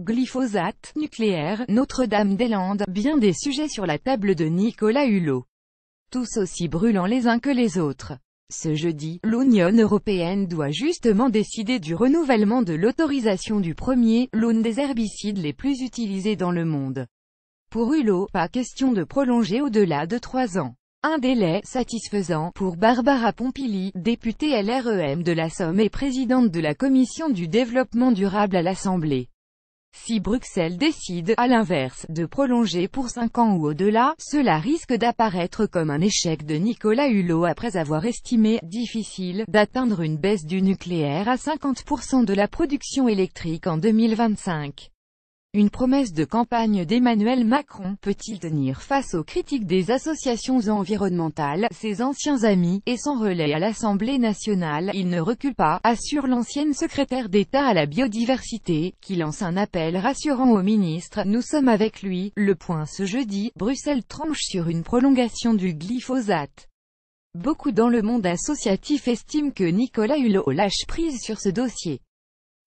Glyphosate, nucléaire, Notre-Dame-des-Landes, bien des sujets sur la table de Nicolas Hulot. Tous aussi brûlants les uns que les autres. Ce jeudi, l'Union européenne doit justement décider du renouvellement de l'autorisation du premier, lune des herbicides les plus utilisés dans le monde. Pour Hulot, pas question de prolonger au-delà de trois ans. Un délai satisfaisant pour Barbara Pompili, députée LREM de la Somme et présidente de la Commission du développement durable à l'Assemblée. Si Bruxelles décide, à l'inverse, de prolonger pour cinq ans ou au-delà, cela risque d'apparaître comme un échec de Nicolas Hulot après avoir estimé « difficile » d'atteindre une baisse du nucléaire à 50% de la production électrique en 2025. Une promesse de campagne d'Emmanuel Macron peut-il tenir face aux critiques des associations environnementales, ses anciens amis, et son relais à l'Assemblée nationale, il ne recule pas, assure l'ancienne secrétaire d'État à la biodiversité, qui lance un appel rassurant au ministre, nous sommes avec lui, le point ce jeudi, Bruxelles tranche sur une prolongation du glyphosate. Beaucoup dans le monde associatif estiment que Nicolas Hulot lâche prise sur ce dossier.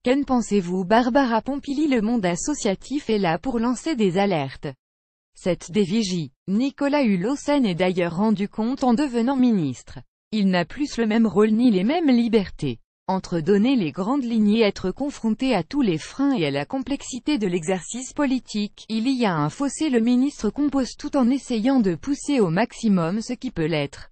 Qu'en pensez-vous Barbara Pompili Le monde associatif est là pour lancer des alertes. Cette dévigie, Nicolas hulot est d'ailleurs rendu compte en devenant ministre. Il n'a plus le même rôle ni les mêmes libertés. Entre donner les grandes lignes et être confronté à tous les freins et à la complexité de l'exercice politique, il y a un fossé le ministre compose tout en essayant de pousser au maximum ce qui peut l'être.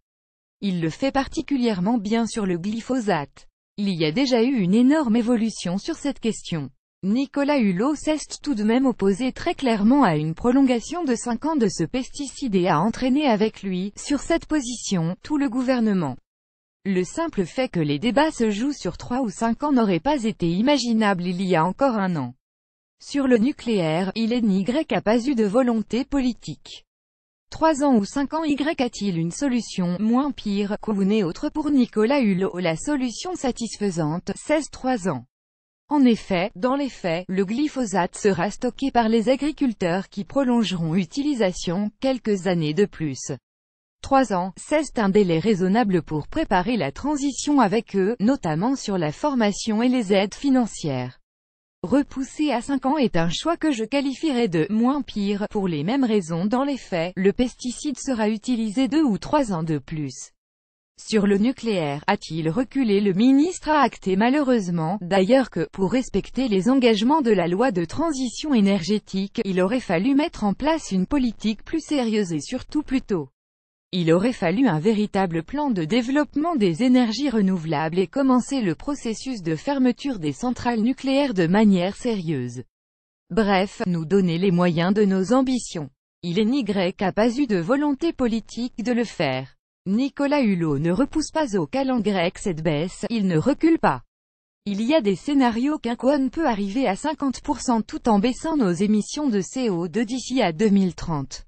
Il le fait particulièrement bien sur le glyphosate. Il y a déjà eu une énorme évolution sur cette question. Nicolas Hulot s'est tout de même opposé très clairement à une prolongation de 5 ans de ce pesticide et a entraîné avec lui, sur cette position, tout le gouvernement. Le simple fait que les débats se jouent sur 3 ou 5 ans n'aurait pas été imaginable il y a encore un an. Sur le nucléaire, il est grec a pas eu de volonté politique. 3 ans ou 5 ans Y a-t-il une solution, moins pire, vous n'est autre pour Nicolas Hulot La solution satisfaisante, 16-3 ans. En effet, dans les faits, le glyphosate sera stocké par les agriculteurs qui prolongeront utilisation, quelques années de plus. 3 ans, c'est un délai raisonnable pour préparer la transition avec eux, notamment sur la formation et les aides financières. Repousser à 5 ans est un choix que je qualifierais de « moins pire » pour les mêmes raisons dans les faits, le pesticide sera utilisé 2 ou 3 ans de plus. Sur le nucléaire, a-t-il reculé Le ministre a acté malheureusement, d'ailleurs que, pour respecter les engagements de la loi de transition énergétique, il aurait fallu mettre en place une politique plus sérieuse et surtout plus tôt. Il aurait fallu un véritable plan de développement des énergies renouvelables et commencer le processus de fermeture des centrales nucléaires de manière sérieuse. Bref, nous donner les moyens de nos ambitions. Il est n'y a pas eu de volonté politique de le faire. Nicolas Hulot ne repousse pas au calan grec cette baisse, il ne recule pas. Il y a des scénarios qu'un coin peut arriver à 50% tout en baissant nos émissions de CO2 d'ici à 2030.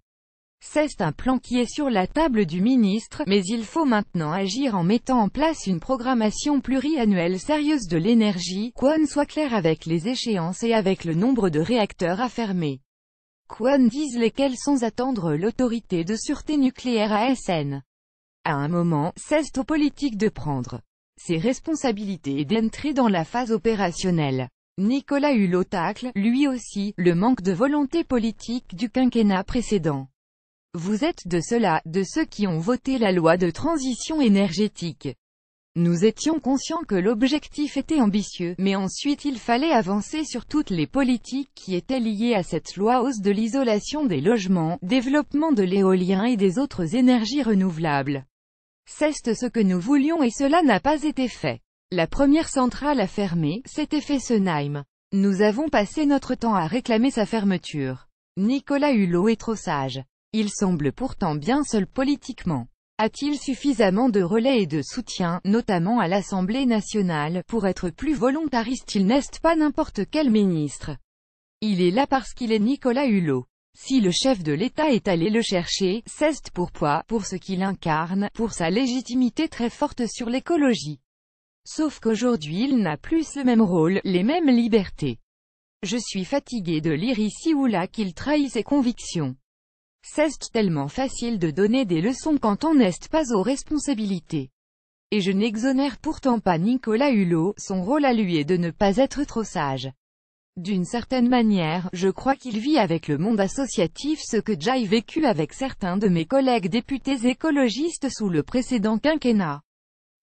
C'est un plan qui est sur la table du ministre, mais il faut maintenant agir en mettant en place une programmation pluriannuelle sérieuse de l'énergie, qu'on soit clair avec les échéances et avec le nombre de réacteurs à fermer. Qu'on dise lesquels sans attendre l'autorité de sûreté nucléaire ASN. À un moment, c'est aux politiques de prendre ses responsabilités et d'entrer dans la phase opérationnelle. Nicolas Hulot tacle, lui aussi, le manque de volonté politique du quinquennat précédent. Vous êtes de ceux-là, de ceux qui ont voté la loi de transition énergétique. Nous étions conscients que l'objectif était ambitieux, mais ensuite il fallait avancer sur toutes les politiques qui étaient liées à cette loi hausse de l'isolation des logements, développement de l'éolien et des autres énergies renouvelables. C'est ce que nous voulions et cela n'a pas été fait. La première centrale a fermé, c'était Fessenheim. Nous avons passé notre temps à réclamer sa fermeture. Nicolas Hulot est trop sage. Il semble pourtant bien seul politiquement. A-t-il suffisamment de relais et de soutien, notamment à l'Assemblée nationale, pour être plus volontariste Il n'est pas n'importe quel ministre. Il est là parce qu'il est Nicolas Hulot. Si le chef de l'État est allé le chercher, c'est quoi, pour ce qu'il incarne, pour sa légitimité très forte sur l'écologie. Sauf qu'aujourd'hui il n'a plus le même rôle, les mêmes libertés. Je suis fatigué de lire ici ou là qu'il trahit ses convictions. C'est tellement facile de donner des leçons quand on n'est pas aux responsabilités. Et je n'exonère pourtant pas Nicolas Hulot, son rôle à lui est de ne pas être trop sage. D'une certaine manière, je crois qu'il vit avec le monde associatif ce que j'ai vécu avec certains de mes collègues députés écologistes sous le précédent quinquennat.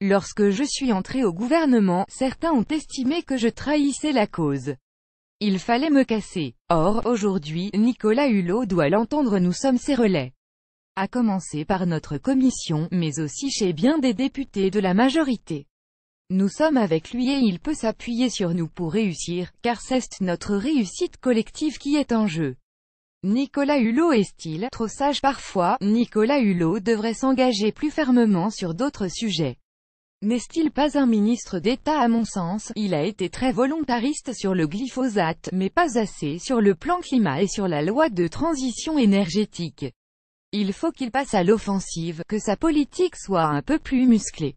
Lorsque je suis entré au gouvernement, certains ont estimé que je trahissais la cause. Il fallait me casser. Or, aujourd'hui, Nicolas Hulot doit l'entendre nous sommes ses relais. À commencer par notre commission, mais aussi chez bien des députés de la majorité. Nous sommes avec lui et il peut s'appuyer sur nous pour réussir, car c'est notre réussite collective qui est en jeu. Nicolas Hulot est-il trop sage parfois Nicolas Hulot devrait s'engager plus fermement sur d'autres sujets. N'est-il pas un ministre d'État à mon sens Il a été très volontariste sur le glyphosate, mais pas assez sur le plan climat et sur la loi de transition énergétique. Il faut qu'il passe à l'offensive, que sa politique soit un peu plus musclée.